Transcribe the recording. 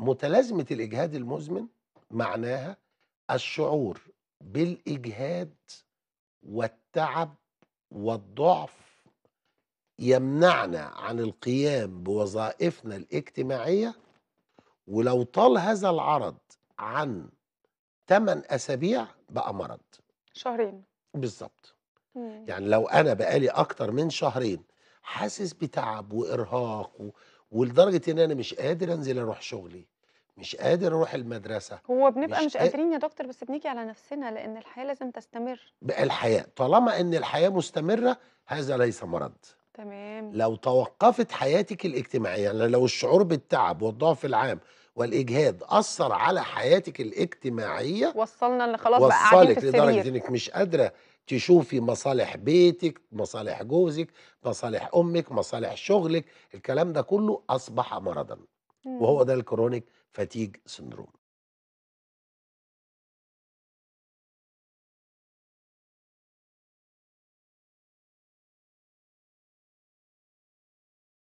متلازمه الاجهاد المزمن معناها الشعور بالاجهاد والتعب والضعف يمنعنا عن القيام بوظائفنا الاجتماعيه ولو طال هذا العرض عن 8 اسابيع بقى مرض شهرين بالظبط يعني لو انا بقالي اكتر من شهرين حاسس بتعب وارهاق ولدرجه ان انا مش قادر انزل اروح شغلي مش قادر اروح المدرسه هو بنبقى مش, مش قادرين يا دكتور بس بنيجي على نفسنا لان الحياه لازم تستمر بقى الحياه طالما ان الحياه مستمره هذا ليس مرض تمام لو توقفت حياتك الاجتماعية يعني لو الشعور بالتعب والضعف العام والإجهاد أثر على حياتك الاجتماعية وصلنا ان خلاص بقى وصلك لدرجة إنك مش قادرة تشوفي مصالح بيتك مصالح جوزك مصالح أمك مصالح شغلك الكلام ده كله أصبح مرضا وهو ده الكرونيك فاتيج سندروم